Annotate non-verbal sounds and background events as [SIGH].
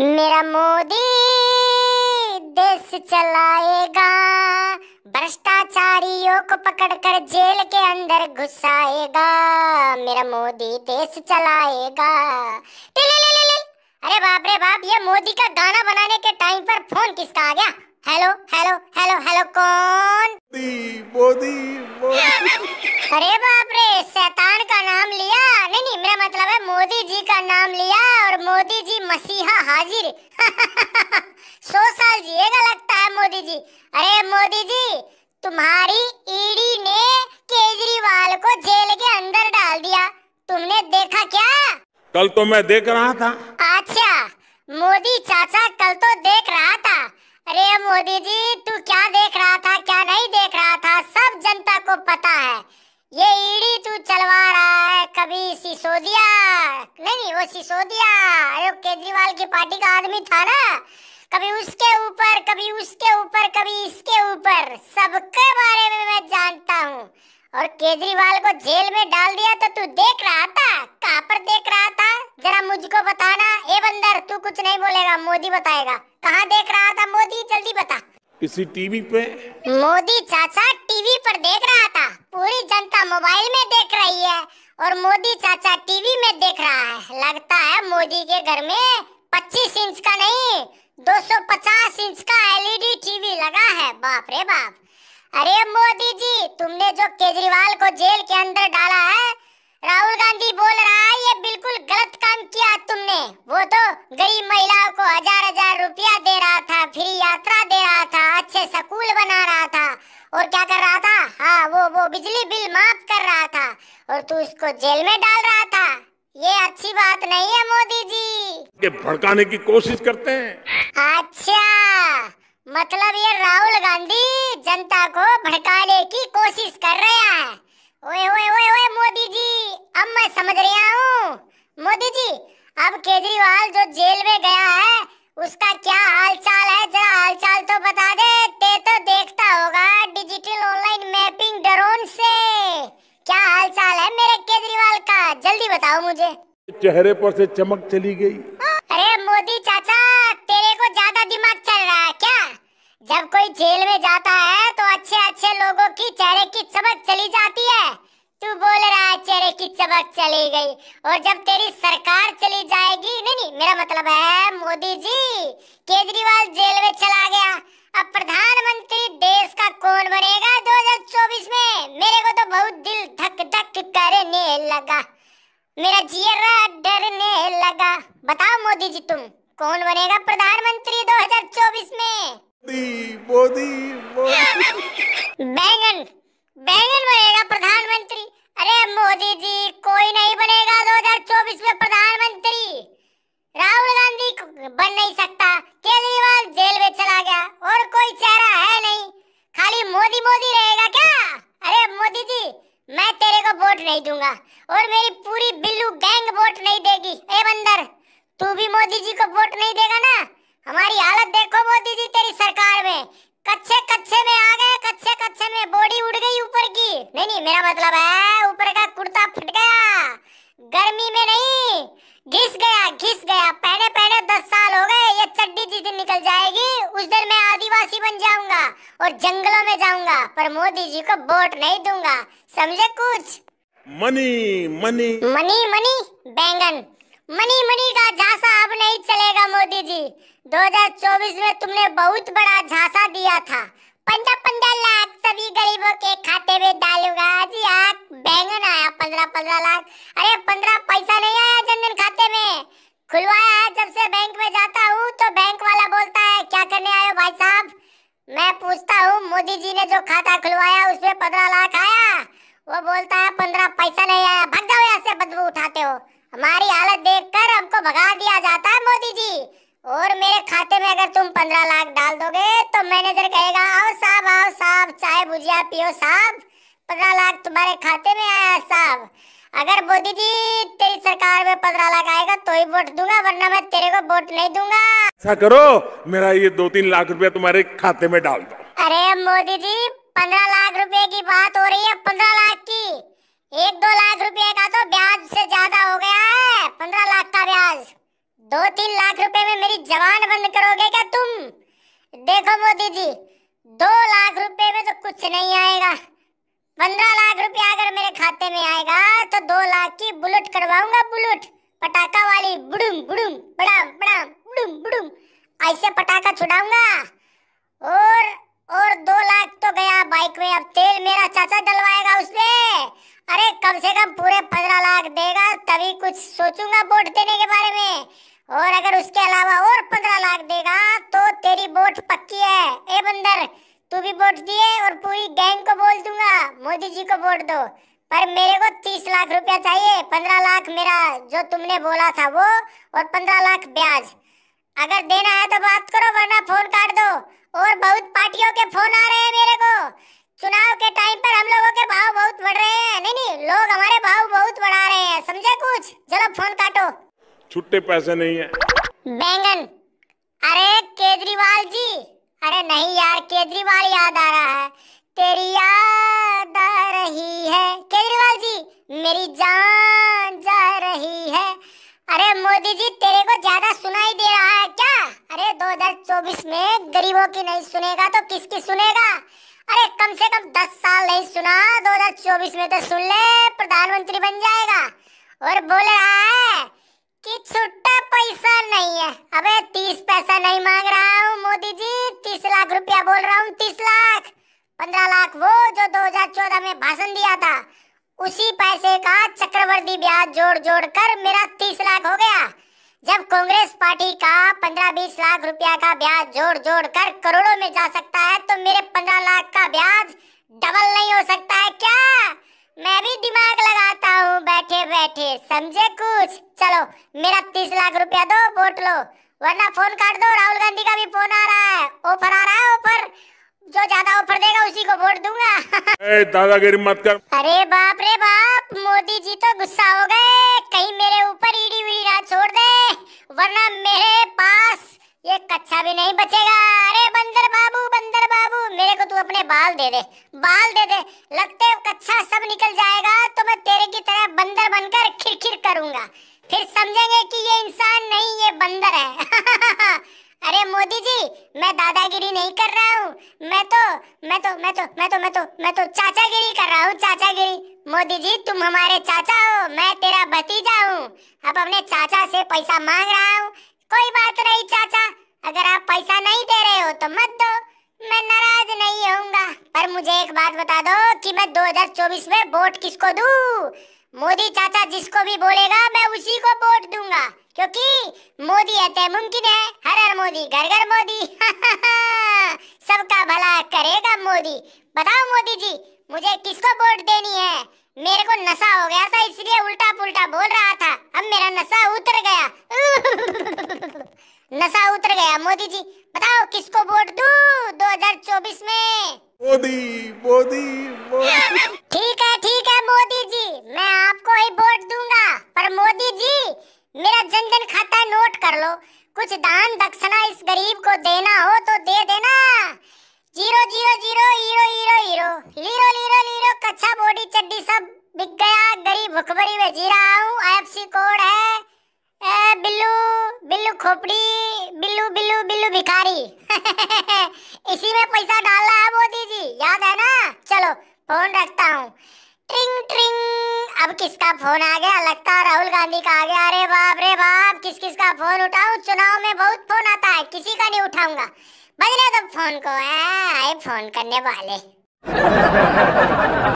मेरा मोदी देश चलाएगा भ्रष्टाचारियों को पकड़कर जेल के अंदर घुसाएगा मेरा मोदी देश चलाएगा अरे बाप रे बाप ये मोदी का गाना बनाने के टाइम पर फोन किसका आ गया हेलो हेलो हेलो हेलो कौन मोदी मोदी [LAUGHS] अरे बाप रे शैतान का नाम लिया नहीं नहीं मेरा मतलब है मोदी जी का नाम लिया मसीहा हाजिर सौ साल जिएगा लगता है मोदी जी अरे मोदी जी तुम्हारी ईडी ने केजरीवाल को जेल के अंदर डाल दिया तुमने देखा क्या कल तो मैं देख रहा था अच्छा मोदी चाचा कल तो देख रहा था अरे मोदी जी तू क्या देख रहा था क्या नहीं देख रहा था सब जनता को पता है ये ईडी तू चलवा रहा है कभी सिसोदिया वो सिसोदिया अरे केजरीवाल की पार्टी का आदमी था ना कभी उसके ऊपर कभी उसके ऊपर कभी इसके ऊपर सबके बारे में मैं जानता हूँ और केजरीवाल को जेल में डाल दिया तो तू देख रहा था कहाँ पर देख रहा था जरा मुझको बताना ए बंदर तू कुछ नहीं बोलेगा मोदी बताएगा कहाँ देख रहा था मोदी जल्दी बता इसी टीवी पे मोदी चाचा टीवी पर देख रहा था पूरी जनता मोबाइल में देख रही है और मोदी चाचा टीवी में देख रहा है लगता है मोदी के घर में 25 इंच का नहीं 250 इंच का एलईडी टीवी लगा है बाप रे बाप अरे मोदी जी तुमने जो केजरीवाल को जेल के अंदर डाला है राहुल गांधी बोल रहा है ये बिल्कुल गलत काम किया तुमने वो तो गरीब महिलाओं को हजार हजार रुपया दे रहा था फ्री यात्रा दे रहा था अच्छे स्कूल बना रहा था और क्या कर रहा था हाँ वो वो बिजली बिल माफ और तू इसको जेल में डाल रहा था ये अच्छी बात नहीं है मोदी जी ये भड़काने की कोशिश करते हैं अच्छा मतलब ये राहुल गांधी जनता को भड़काने की कोशिश कर रहा है ओए ओए ओए ओए मोदी जी अब मैं समझ रहा हूँ मोदी जी अब केजरीवाल जो जेल में गया है उसका क्या हाल चाल चेहरे पर से चमक चली गई अरे मोदी चाचा तेरे को ज्यादा दिमाग चल रहा है क्या जब कोई जेल में जाता है तो अच्छे अच्छे लोगों की चेहरे की चमक चली जाती है तू बोल रहा है चेहरे की चमक चली गई और जब तेरी सरकार चली जाएगी नहीं नहीं मेरा मतलब है मोदी जी केजरीवाल जेल में चला गया अब प्रधानमंत्री देश का कौन बनेगा 2024 में मेरे को तो बहुत दिल धक धक करने लगा मेरा जियरा डरने लगा बताओ मोदी जी तुम कौन बनेगा प्रधानमंत्री 2024 में मोदी मोदी बैंगन बैंगन बनेगा प्रधानमंत्री मेरी पूरी बिल्लू गैंग वोट नहीं देगी ए बंदर तू भी मोदी जी को वोट नहीं देगा ना हमारी हालत देखो मोदी जी तेरी सरकार में कच्चे कच्चे में आ गए कच्चे कच्चे में बॉडी उड़ गई ऊपर की नहीं नहीं मेरा मतलब है ऊपर का कुर्ता फट गया गर्मी में नहीं घिस गया घिस गया पहने पहने दस साल हो गए ये चड्डी जिस दिन निकल जाएगी उस दिन मैं आदिवासी बन जाऊंगा और जंगलों में जाऊंगा पर मोदी जी को वोट नहीं दूंगा समझे कुछ मनी मनी मनी मनी बैंगन मनी मनी का झांसा अब नहीं चलेगा मोदी जी 2024 में तुमने बहुत बड़ा झांसा दिया था पंद्रह पंद्रह लाख सभी गरीबों के खाते में डालूंगा जी आज बैंगन आया पंद्रह पंद्रह लाख अरे पंद्रह पैसा नहीं आया जनधन खाते में खुलवाया है जब से बैंक में जाता हूँ तो बैंक वाला बोलता है क्या करने आयो भाई साहब मैं पूछता हूँ मोदी जी ने जो खाता खुलवाया उसमें पंद्रह लाख आया वो बोलता है पंद्रह पैसा नहीं आया भग जाओ यहाँ से बदबू उठाते हो हमारी हालत देखकर हमको भगा दिया जाता है मोदी जी और मेरे खाते में अगर तुम पंद्रह लाख डाल दोगे तो मैनेजर कहेगा आओ साहब आओ साहब चाय भुजिया पियो साहब पंद्रह लाख तुम्हारे खाते में आया साहब अगर मोदी जी तेरी सरकार में पंद्रह लाख आएगा तो ही वोट दूंगा वरना मैं तेरे को वोट नहीं दूंगा ऐसा करो मेरा ये दो तीन लाख रुपया तुम्हारे खाते में डाल दो अरे मोदी जी पंद्रह लाख दो तीन लाख रुपए में मेरी जवान बंद करोगे क्या तुम देखो मोदी जी दो लाख रुपए में तो कुछ नहीं आएगा पंद्रह लाख रुपया अगर मेरे खाते में आएगा तो दो लाख की बुलेट करवाऊंगा बुलेट पटाखा वाली बुडुम बुडुम बड़ा बड़ा बुडुम बुडुम ऐसे पटाखा छुड़ाऊंगा और और दो लाख तो गया बाइक में अब तेल मेरा चाचा डलवाएगा उसमें अरे कम से कम पूरे पंद्रह लाख देगा तभी कुछ सोचूंगा वोट देने के बारे में और अगर उसके अलावा और पंद्रह लाख देगा तो तेरी वोट पक्की है ए बंदर तू भी वोट दिए और पूरी गैंग को बोल दूंगा मोदी जी को वोट दो पर मेरे को तीस लाख रुपया चाहिए पंद्रह लाख मेरा जो तुमने बोला था वो और पंद्रह लाख ब्याज अगर देना है तो बात करो वरना फोन काट दो और बहुत पार्टियों के फोन आ रहे हैं मेरे को चुनाव के टाइम पर हम लोगों के भाव बहुत बढ़ रहे हैं नहीं नहीं लोग हमारे भाव बहुत बढ़ा रहे हैं समझे कुछ चलो फोन काटो छुट्टे पैसे नहीं है बैंगन अरे केजरीवाल जी अरे नहीं यार केजरीवाल याद आ रहा है तेरी याद आ रही है केजरीवाल जी मेरी जान जा रही है अरे मोदी जी तेरे को ज्यादा सुनाई दे रहा है क्या अरे 2024 में गरीबों की नहीं सुनेगा तो किसकी सुनेगा अरे कम से कम 10 साल नहीं सुना 2024 में तो सुन ले प्रधानमंत्री बन जाएगा और बोल रहा है कि छुट्टा पैसा नहीं है अबे तीस पैसा नहीं मांग रहा हूँ मोदी जी तीस लाख रुपया बोल रहा हूँ तीस लाख पंद्रह लाख वो जो दो हजार चौदह में भाषण दिया था उसी पैसे का चक्रवर्ती ब्याज जोड़ जोड़ कर मेरा तीस लाख हो गया जब कांग्रेस पार्टी का पंद्रह बीस लाख रुपया का ब्याज जोड़ जोड़ कर करोड़ों में जा सकता है तो मेरे पंद्रह लाख का ब्याज डबल नहीं हो सकता है क्या मैं भी दिमाग लगाता हूँ बैठे बैठे समझे कुछ चलो मेरा तीस लाख रुपया दो वोट लो वरना फोन काट दो राहुल गांधी का भी फोन आ रहा है ऑफर आ रहा है ऑफर जो ज्यादा ऑफर देगा उसी को वोट दूंगा [LAUGHS] दादागिरी मत कर अरे बाप रे बाप मोदी जी तो गुस्सा हो गए कहीं मेरे ऊपर ईडी उड़ी ना छोड़ दे वरना मेरे पास ये कच्चा भी नहीं बचेगा अरे बंदर बाबू बंदर बाबू मेरे को तू अपने बाल दे दे बाल दे दे लगते कच्चा सब निकल जाएगा तो मैं तेरे की तरह बंदर बनकर खिरखिर करूंगा फिर समझेंगे कि ये इंसान नहीं ये बंदर है [LAUGHS] अरे मोदी जी मैं दादागिरी नहीं कर रहा हूँ मैं तो मैं तो मैं तो मैं तो मैं तो मैं तो चाचागिरी कर रहा हूँ चाचागिरी मोदी जी तुम हमारे चाचा हो मैं तेरा भतीजा हूँ अब अपने चाचा से पैसा मांग रहा हूँ कोई बात नहीं चाचा अगर आप पैसा नहीं दे रहे हो तो मत दो मैं नाराज नहीं होऊंगा पर मुझे एक बात बता दो कि मैं 2024 में वोट किसको दूं? मोदी चाचा जिसको भी बोलेगा मैं उसी को वोट दूंगा क्योंकि मोदी अतः मुमकिन है हर हर मोदी घर घर मोदी [LAUGHS] सबका भला करेगा मोदी बताओ मोदी जी मुझे किसको वोट देनी है मेरे को नशा हो गया था इसलिए उल्टा पुल्टा बोल रहा था अब मेरा नशा उतर गया [LAUGHS] नशा उतर गया मोदी जी बताओ किसको वोट दू 2024 में मोदी मोदी [LAUGHS] ठीक है ठीक है मोदी जी मैं आपको ही वोट दूंगा पर मोदी जी मेरा जनधन खाता नोट कर लो कुछ दान दक्षिणा इस गरीब को देना हो तो दे देना चलो फोन रखता हूँ ट्रिंग ट्रिंग अब किसका फोन आ गया लगता है राहुल गांधी का आ गया अरे बाप रे बाप किस किस का फोन उठाऊ चुनाव में बहुत फोन आता है किसी का नहीं उठाऊंगा बजने तब फोन को आए फोन करने वाले